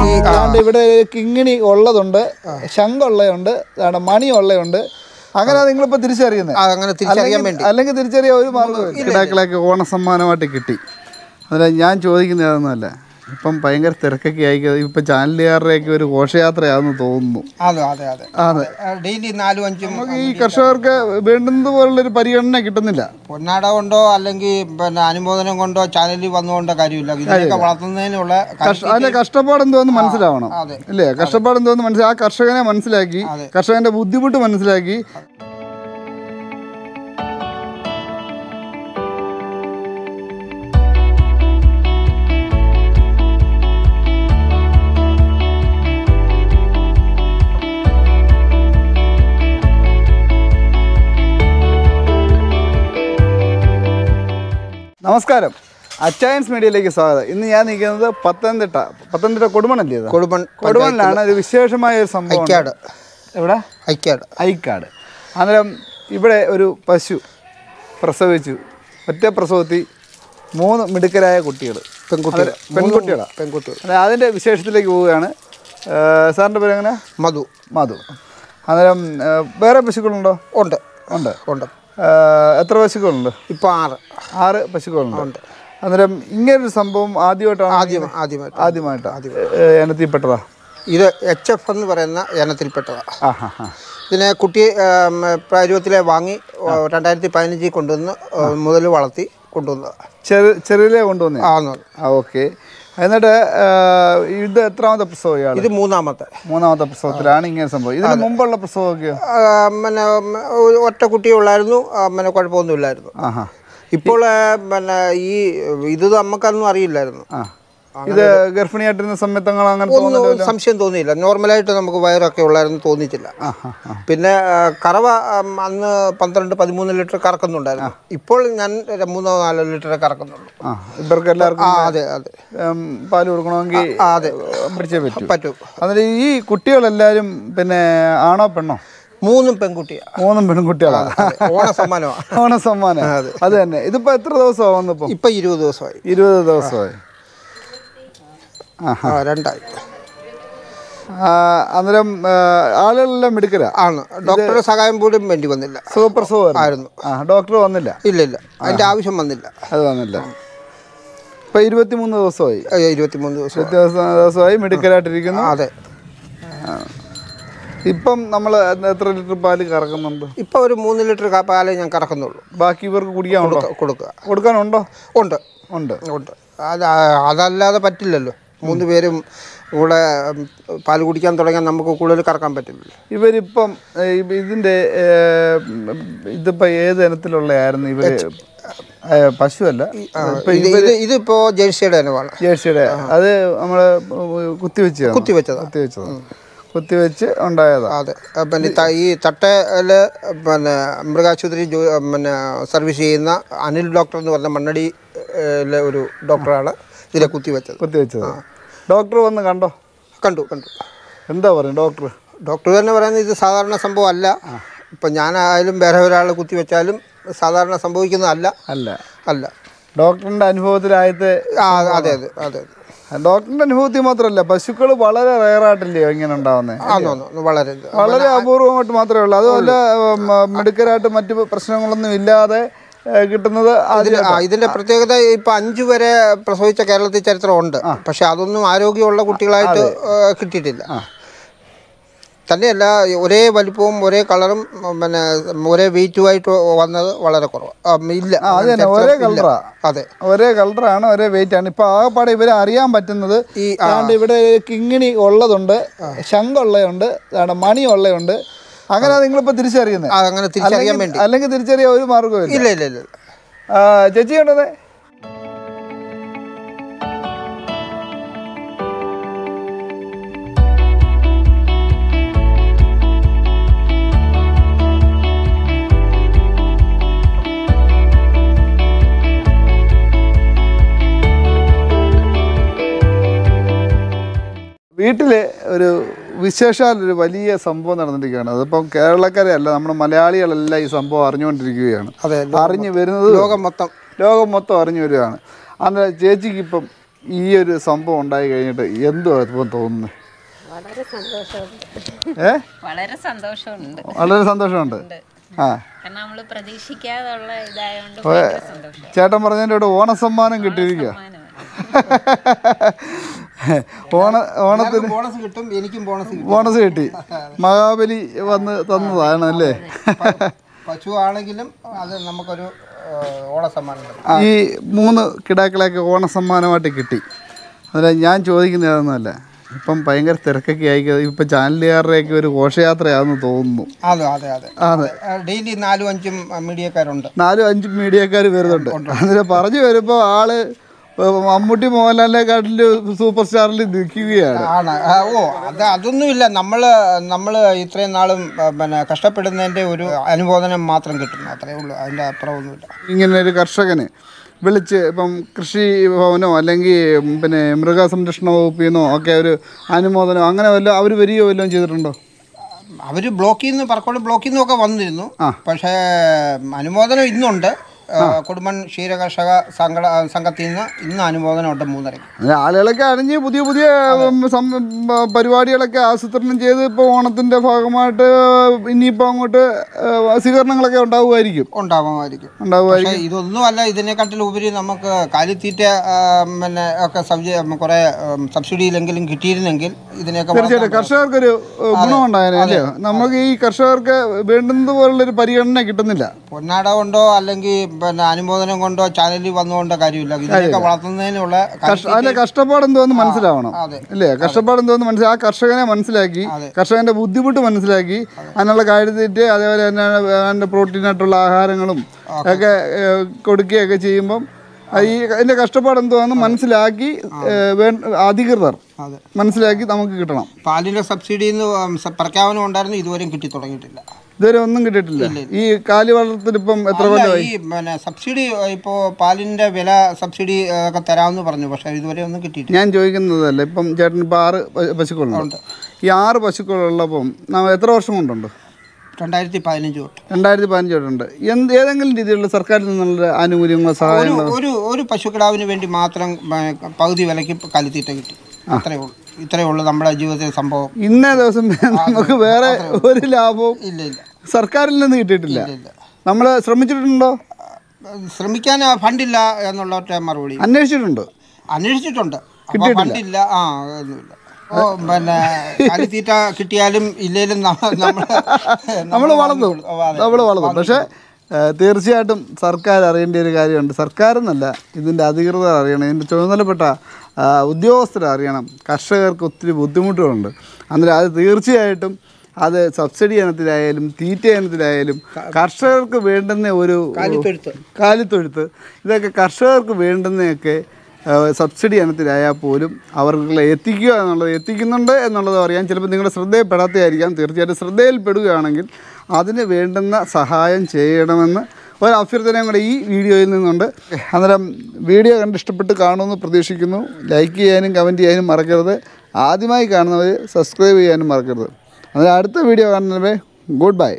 ഈ ഇവിടെ കിങ്ങിണി ഉള്ളതുണ്ട് ശങ്കുള്ളതുണ്ട് മണി ഉള്ളതുണ്ട് അങ്ങനെ നിങ്ങളിപ്പോ തിരിച്ചറിയുന്നത് അങ്ങനെ തിരിച്ചറിയാൻ വേണ്ടി അല്ലെങ്കിൽ തിരിച്ചറിയാൻ ഒരു മാർഗ്ഗം കിടാക്കളൊക്കെ ഓണസമ്മാനമായിട്ട് കിട്ടി അതല്ല ഞാൻ ചോദിക്കുന്നത് അതൊന്നുമല്ല ഇപ്പം ഭയങ്കര തിരക്കൊക്കെ ആയി ഇപ്പം ചാനലുകാരുടെയൊക്കെ ഒരു ഘോഷയാത്രയാണെന്ന് തോന്നുന്നു അതെ അതെ അതെ നമുക്ക് ഈ കർഷകർക്ക് വേണ്ടുന്നത് പോലുള്ളൊരു പരിഗണന കിട്ടുന്നില്ല പൊന്നാട കൊണ്ടോ അല്ലെങ്കിൽ പിന്നെ അനുമോദനം കൊണ്ടോ ചാനലിൽ വന്നുകൊണ്ടോ കാര്യമില്ല വളർത്തുന്നതിനുള്ള അതിന്റെ കഷ്ടപ്പാട് എന്തോന്ന് മനസ്സിലാവണം അല്ലേ കഷ്ടപ്പാട് എന്തോന്ന് മനസ്സിലാക്കി ആ കർഷകനെ മനസ്സിലാക്കി കർഷകന്റെ ബുദ്ധിമുട്ട് മനസ്സിലാക്കി നമസ്കാരം അച്ചായൻസ് മീഡിയയിലേക്ക് സ്വാഗതം ഇന്ന് ഞാൻ നിൽക്കുന്നത് പത്തനംതിട്ട പത്തനംതിട്ട കൊടുമണല്ലേ കൊടുമൺ കൊടുമണിലാണ് ഒരു വിശേഷമായ ഒരു സംഭവം എവിടെ ഐക്കാട് ഐക്കാട് അന്നേരം ഇവിടെ ഒരു പശു പ്രസവിച്ചു ഒറ്റ പ്രസവത്തി മൂന്ന് മിടുക്കരായ കുട്ടികൾ പെൺകുട്ടികൾ പെൺകുട്ടികളാണ് പെൺകുട്ടികൾ അതിൻ്റെ വിശേഷത്തിലേക്ക് പോവുകയാണ് സാറിൻ്റെ പേര് എങ്ങനെ മധു മധു അന്നേരം വേറെ പശുക്കളുണ്ടോ ഉണ്ട് ഉണ്ട് ഉണ്ട് എത്ര പശുക്കളുണ്ട് ഇപ്പൊ ആറ് ആറ് പശുക്കളുണ്ട് അന്നേരം ഇങ്ങനൊരു സംഭവം ആദ്യമായിട്ടാണ് ആദ്യം ആദ്യമായിട്ട് ആദ്യമായിട്ടാണ് ഇനത്തിൽപ്പെട്ടതാ ഇത് എച്ച് എഫ് എന്ന് പറയുന്ന ഇനത്തിൽപ്പെട്ടതാണ് ഇതിനെ കുട്ടി പരുവത്തിലെ വാങ്ങി രണ്ടായിരത്തി പതിനഞ്ചിൽ കൊണ്ടുവന്ന് മുതൽ വളർത്തി കൊണ്ടുവന്നത് ചെറിയ കൊണ്ടുവന്നു ആ ഓക്കെ എന്നിട്ട് ഇത് എത്രാമത്തെ പ്രസവം ഇത് മൂന്നാമത്തെ മൂന്നാമത്തെ പ്രസവത്തിലാണ് ഇങ്ങനെ സംഭവം ഇതിന് മുമ്പുള്ള പ്രസവമൊക്കെയോ പിന്നെ ഒറ്റ കുട്ടിയുള്ളായിരുന്നു പിന്നെ കുഴപ്പമൊന്നുമില്ലായിരുന്നു ഇപ്പോൾ പിന്നെ ഈ ഇത് നമുക്കതൊന്നും അറിയില്ലായിരുന്നു ഇത് ഗർഭിണിയായിട്ടിരുന്ന സമയത്ത് ഒന്നും സംശയം തോന്നിയില്ല നോർമലായിട്ട് നമുക്ക് വയറൊക്കെ ഉള്ളായിരുന്നു തോന്നിയിട്ടില്ല പിന്നെ കറവ അന്ന് പന്ത്രണ്ട് പതിമൂന്ന് ലിറ്റർ കറക്കുന്നുണ്ടായിരുന്നു ഇപ്പോൾ ഞാൻ മൂന്നോ നാലോ ലിറ്റർ കറക്കുന്നുള്ളൂ ഇവർക്ക് എല്ലാവർക്കും അതെ അതെ പാല് കൊടുക്കണമെങ്കിൽ അതെ പിടിച്ചേ പറ്റും പറ്റും അതിൽ ഈ കുട്ടികളെല്ലാവരും പിന്നെ ആണോ പെണ്ണോ മൂന്നും പെൺകുട്ടിയാ മൂന്നും പെൺകുട്ടികളാണ് ഓണ സമ്മാനമാണ് ഓണ സമ്മാനം അത് തന്നെ ഇതിപ്പോ എത്ര ദിവസമാണ് ഇപ്പൊ ഇരുപത് ദിവസമായി ഇരുപത് ദിവസമായി രണ്ടായി അന്നേരം ആളുകളെല്ലാം മിടുക്കല ആണ് ഡോക്ടറുടെ സഹായം പോലും വേണ്ടി വന്നില്ല സൂപ്പർ സോ ആയിരുന്നു ഡോക്ടർ വന്നില്ല ഇല്ല ഇല്ല അതിൻ്റെ ആവശ്യം വന്നില്ല അത് വന്നില്ല ഇപ്പം മൂന്ന് ദിവസമായി മൂന്ന് ദിവസം ഇരുപത്തിമൂന്ന് ദിവസമായി മെഡിക്കലായിട്ടിരിക്കുന്നു അതെ ഇപ്പം നമ്മൾ എത്ര ലിറ്റർ പാൽ കറക്കുന്നുണ്ട് ഇപ്പം ഒരു മൂന്ന് ലിറ്റർ പാലേ ഞാൻ കറക്കുന്നുള്ളൂ ബാക്കി ഇവർക്ക് കുടിക്കാൻ കൊടുക്കുക കൊടുക്കാനുണ്ടോ ഉണ്ട് ഉണ്ട് ഉണ്ട് അത് അതല്ലാതെ പറ്റില്ലല്ലോ മൂന്ന് പേരും കൂടെ പാൽ കുടിക്കാൻ തുടങ്ങിയാൽ നമുക്ക് കൂടുതൽ കറക്കാൻ പറ്റും ഇവരിപ്പം ഇതിൻ്റെ ഇതിപ്പോൾ ഏത് ഇനത്തിലുള്ള ആയിരുന്നു ഇവർ പശുവല്ല ഇതിപ്പോ ജേഴ്സിയുടെ ഇനമാണ് ജേഴ്സിയുടെ അത് നമ്മള് കുത്തിവെച്ച് കുത്തിവെച്ചത് കുത്തിവെച്ചത് കുത്തിവെച്ച് ഉണ്ടായതാ അതെ പിന്നെ ഈ തട്ടയിൽ പിന്നെ മൃഗാശുപത്രി പിന്നെ സർവീസ് ചെയ്യുന്ന അനിൽ ഡോക്ടർ എന്ന് പറഞ്ഞ മണ്ണടിയിലെ ഒരു ഡോക്ടറാണ് ഇതിലെ കുത്തിവെച്ചത് കുത്തിവെച്ചത് ഡോക്ടർ വന്ന് കണ്ടോ കണ്ടു കണ്ടു എന്താ പറയുന്നത് ഡോക്ടർ ഡോക്ടർ തന്നെ പറയുന്നത് ഇത് സാധാരണ സംഭവമല്ല ഇപ്പം ഞാനായാലും വേറെ ഒരാളെ കുത്തിവെച്ചാലും സാധാരണ സംഭവിക്കുന്നതല്ല അല്ല അല്ല ഡോക്ടറിൻ്റെ അനുഭവത്തിലായത് അതെ അതെ അതെ ഡോക്ടറിന്റെ അനുഭവത്തിൽ മാത്രമല്ല പശുക്കൾ വളരെ റയറായിട്ടില്ലയോ ഇങ്ങനെ ഉണ്ടാവുന്നത് വളരെ വളരെ അപൂർവമായിട്ട് മാത്രമേ ഉള്ളൂ അതുമല്ല മിടുക്കരായിട്ട് മറ്റു പ്രശ്നങ്ങളൊന്നും ഇല്ലാതെ കിട്ടുന്നത് ഇതിന്റെ പ്രത്യേകത ഇപ്പൊ അഞ്ചു വരെ പ്രസവിച്ച കേരളത്തിൽ ചരിത്രം ഉണ്ട് പക്ഷെ അതൊന്നും ആരോഗ്യമുള്ള കുട്ടികളായിട്ട് കിട്ടിയിട്ടില്ല തന്നെയല്ല ഒരേ വലിപ്പവും ഒരേ കളറും പിന്നെ ഒരേ വെയിറ്റുമായിട്ട് വന്നത് വളരെ കുറവ് ഇല്ല ഒരേ കളറാ അതെ ഒരേ കളറാണ് ഒരേ വെയിറ്റ് ആണ് ഇപ്പൊ ആകെപ്പാടെ ഇവരെ അറിയാൻ പറ്റുന്നത് ഈ ഇവിടെ കിങ്ങിണി ഉള്ളതുണ്ട് ശംഖുള്ളതുണ്ട് മണി ഉള്ളതുണ്ട് അങ്ങനെ നിങ്ങളിപ്പോ തിരിച്ചറിയുന്നത് അങ്ങനെ തിരിച്ചറിയാൻ വേണ്ടി അല്ലെങ്കിൽ തിരിച്ചറിയാൻ ഒരു മാർഗവും ഇല്ല ഇല്ല ഇല്ല ചേച്ചി കണ്ടതേ വീട്ടിൽ ഒരു വിശേഷാൽ ഒരു വലിയ സംഭവം നടന്നിരിക്കുകയാണ് അതിപ്പം കേരളക്കാരെ അല്ല നമ്മുടെ മലയാളികളെല്ലാം ഈ സംഭവം അറിഞ്ഞുകൊണ്ടിരിക്കുകയാണ് അതെ അറിഞ്ഞു വരുന്നത് ലോകം മൊത്തം ലോകം മൊത്തം അറിഞ്ഞു വരികയാണ് അന്നേരം ചേച്ചിക്ക് ഇപ്പം ഈ ഒരു സംഭവം ഉണ്ടായി കഴിഞ്ഞിട്ട് എന്തോ ഇപ്പം തോന്നുന്നു വളരെ സന്തോഷമുണ്ട് വളരെ സന്തോഷമുണ്ട് വളരെ സന്തോഷമുണ്ട് ആ ചേട്ടൻ പറഞ്ഞതിൻ്റെ ഓണസമ്മാനം കിട്ടിയിരിക്കുക ഓണ ഓണത്തിന് ബോണസ് കിട്ടും എനിക്കും ബോണസ് ബോണസ് കിട്ടി മഹാബലി വന്ന് തന്നതാണ് അല്ലേ പശു ആണെങ്കിലും അത് നമുക്കൊരു ഓണസമ്മാനം ഈ മൂന്ന് കിടാക്കളെയൊക്കെ ഓണസമ്മാനമായിട്ട് കിട്ടി അതിൽ ഞാൻ ചോദിക്കുന്ന അതൊന്നുമല്ല ഇപ്പം ഭയങ്കര തിരക്കൊക്കെ ആയി ഇപ്പം ചാനലുകാരുടെയൊക്കെ ഒരു ഘോഷയാത്രയാണെന്ന് തോന്നുന്നു അതെ അതെ അതെ അതെ ഡെയിലി നാലും അഞ്ചും മീഡിയക്കാരുണ്ട് നാലും അഞ്ചും മീഡിയക്കാർ വരുന്നുണ്ട് അതിൽ പറഞ്ഞു വരുമ്പോൾ ആള് മമ്മൂട്ടി മോഹൻലാലിനെക്കാട്ടിൽ സൂപ്പർ സ്റ്റാറിൽ നിൽക്കുകയാണ് ആണ് ഓ അത് അതൊന്നുമില്ല നമ്മൾ നമ്മൾ ഇത്രയും നാളും പിന്നെ കഷ്ടപ്പെടുന്നതിൻ്റെ ഒരു അനുബോധനം മാത്രം കിട്ടും അത്രേ ഉള്ളൂ അതിൻ്റെ അപ്പുറമൊന്നുമില്ല ഇങ്ങനെ ഒരു കർഷകന് വിളിച്ച് ഇപ്പം കൃഷി ഭവനോ അല്ലെങ്കിൽ പിന്നെ മൃഗസംരക്ഷണ വകുപ്പിൽ നിന്നോ ഒക്കെ ഒരു അനുമോദനോ അങ്ങനെ വല്ലതും അവർ വരികയോ വല്ലതും ചെയ്തിട്ടുണ്ടോ അവർ ബ്ലോക്കിൽ നിന്ന് പറക്കോട് ബ്ലോക്കിൽ നിന്നൊക്കെ വന്നിരുന്നു പക്ഷേ അനുമോദനം ഇന്നുണ്ട് കുടുംബൻ ക്ഷീരകർഷക സംഘട സംഘത്തിൽ നിന്ന് ഇന്ന് ഓട്ടം മൂന്നരയ്ക്ക് ആളുകളൊക്കെ അണിഞ്ഞ് പുതിയ പുതിയ പരിപാടികളൊക്കെ ആസൂത്രണം ചെയ്ത് ഇപ്പോൾ ഓണത്തിൻ്റെ ഭാഗമായിട്ട് ഇനിയിപ്പോൾ അങ്ങോട്ട് സ്വീകരണങ്ങളൊക്കെ ഉണ്ടാവുമായിരിക്കും ഉണ്ടാവുമായിരിക്കും ഉണ്ടാവുമായിരിക്കും ഇതൊന്നും അല്ല ഇതിനെക്കാട്ടിൽ ഉപരി നമുക്ക് കാലിത്തീറ്റ പിന്നെ ഒക്കെ സബ്ജി കുറേ സബ്സിഡിയിലെങ്കിലും കിട്ടിയിരുന്നെങ്കിൽ ഇതിനൊക്കെ തീർച്ചയായിട്ടും കർഷകർക്കൊരു ഗുണമുണ്ടായല്ലേ നമുക്ക് ഈ കർഷകർക്ക് വേണ്ടുന്നത് പരിഗണന കിട്ടുന്നില്ല പൊന്നാട കൊണ്ടോ അല്ലെങ്കിൽ പിന്നെ അനുമോദനം കൊണ്ടോ ചാനലിൽ വന്നുകൊണ്ടോ കാര്യമില്ല ഇതിനൊക്കെ വളർത്തുന്നതിനുള്ള അതിന്റെ കഷ്ടപ്പാട് എന്തോന്ന് മനസ്സിലാവണം അല്ലേ കഷ്ടപ്പാട് എന്തോന്ന് മനസ്സിലാ ആ കർഷകനെ മനസ്സിലാക്കി കർഷകന്റെ ബുദ്ധിമുട്ട് മനസ്സിലാക്കി അതിനുള്ള കാര്യത്തിട്ട് അതേപോലെ തന്നെ അതിന്റെ ആയിട്ടുള്ള ആഹാരങ്ങളും ഒക്കെ കൊടുക്കുകയൊക്കെ ചെയ്യുമ്പം ഈ അതിന്റെ കഷ്ടപ്പാട് എന്തുവാന്ന് മനസ്സിലാക്കി അധികൃതർ മനസ്സിലാക്കി നമുക്ക് കിട്ടണം പാലിന്റെ സബ്സിഡി പ്രഖ്യാപനം ഉണ്ടായിരുന്നു ഇതുവരെയും കിട്ടി തുടങ്ങിയിട്ടില്ല ഇതുവരെ ഒന്നും കിട്ടിയിട്ടില്ല ഈ കാലി വളർത്തിൽ ഇപ്പം എത്ര കൊല്ലമായി പിന്നെ സബ്സിഡി ഇപ്പോൾ പാലിൻ്റെ വില സബ്സിഡി ഒക്കെ തരാമെന്ന് പറഞ്ഞു പക്ഷേ ഇതുവരെ ഒന്നും കിട്ടിയിട്ടില്ല ഞാൻ ചോദിക്കുന്നതല്ല ഇപ്പം ചേട്ടൻ ഇപ്പൊ ആറ് പശുക്കളുണ്ട് ഈ ആറ് പശുക്കളുള്ളപ്പം എത്ര വർഷം കൊണ്ടുണ്ട് രണ്ടായിരത്തി പതിനഞ്ച് തൊട്ട് രണ്ടായിരത്തി പതിനഞ്ച് തൊട്ടുണ്ട് എന്ത് ഏതെങ്കിലും രീതിയിലുള്ള സർക്കാരിൽ നിന്നുള്ള ആനുകൂല്യങ്ങളോ സഹായങ്ങളോ ഒരു ഒരു പശുക്കിടാവിന് വേണ്ടി മാത്രം പകുതി വിലയ്ക്ക് കലുത്തീറ്റ കിട്ടി അത്രയേ ഉള്ളൂ ഇത്രയേ ഉള്ളൂ നമ്മുടെ ജീവിതത്തിലെ സംഭവം ഇന്നേ ദിവസം നമുക്ക് വേറെ ഒരു ലാഭവും ഇല്ല ഇല്ല സർക്കാരിൽ നിന്ന് കിട്ടിയിട്ടില്ല നമ്മൾ ശ്രമിച്ചിട്ടുണ്ടോ ശ്രമിക്കാൻ ഫണ്ടില്ല എന്നുള്ള ഒറ്റ മറുപടി അന്വേഷിച്ചിട്ടുണ്ടോ അന്വേഷിച്ചിട്ടുണ്ട് ഫണ്ടില്ല ആ ഒന്നുമില്ല ഓ പിന്നെ തീറ്റ കിട്ടിയാലും ഇല്ലേലും നമ്മൾ വളർന്നു നമ്മൾ വളർന്നു പക്ഷേ തീർച്ചയായിട്ടും സർക്കാർ അറിയേണ്ട ഒരു കാര്യമുണ്ട് സർക്കാർ എന്നല്ല ഇതിൻ്റെ അധികൃതർ അറിയണം ഇതിൻ്റെ ചുമതലപ്പെട്ട ഉദ്യോഗസ്ഥർ അറിയണം കർഷകർക്ക് ഒത്തിരി ബുദ്ധിമുട്ടുകളുണ്ട് അന്നേരം അത് തീർച്ചയായിട്ടും അത് സബ്സിഡി ഇനത്തിലായാലും തീറ്റ ഇനത്തിലായാലും കർഷകർക്ക് വേണ്ടുന്ന ഒരു കാലിത്തൊഴുത്ത് ഇതൊക്കെ കർഷകർക്ക് വേണ്ടുന്നതൊക്കെ സബ്സിഡി ഇനത്തിലായാൽ പോലും അവർക്കുള്ള എത്തിക്കുക എന്നുള്ളത് എത്തിക്കുന്നുണ്ട് എന്നുള്ളത് അറിയാം ചിലപ്പോൾ നിങ്ങളുടെ ശ്രദ്ധയിൽപ്പെടാത്തതായിരിക്കാം തീർച്ചയായിട്ടും ശ്രദ്ധയിൽപ്പെടുകയാണെങ്കിൽ അതിന് വേണ്ടുന്ന സഹായം ചെയ്യണമെന്ന് ഒരു അഭ്യർത്ഥനയും കൂടെ ഈ വീഡിയോയിൽ നിന്നുണ്ട് അന്നേരം വീഡിയോ കണ്ട് ഇഷ്ടപ്പെട്ട് കാണുമെന്ന് പ്രതീക്ഷിക്കുന്നു ലൈക്ക് ചെയ്യാനും കമൻറ്റ് ചെയ്യാനും മറക്കരുത് ആദ്യമായി കാണുന്നവർ സബ്സ്ക്രൈബ് ചെയ്യാനും മറക്കരുത് அது அடுத்த வீடியோ காணவே குட் பை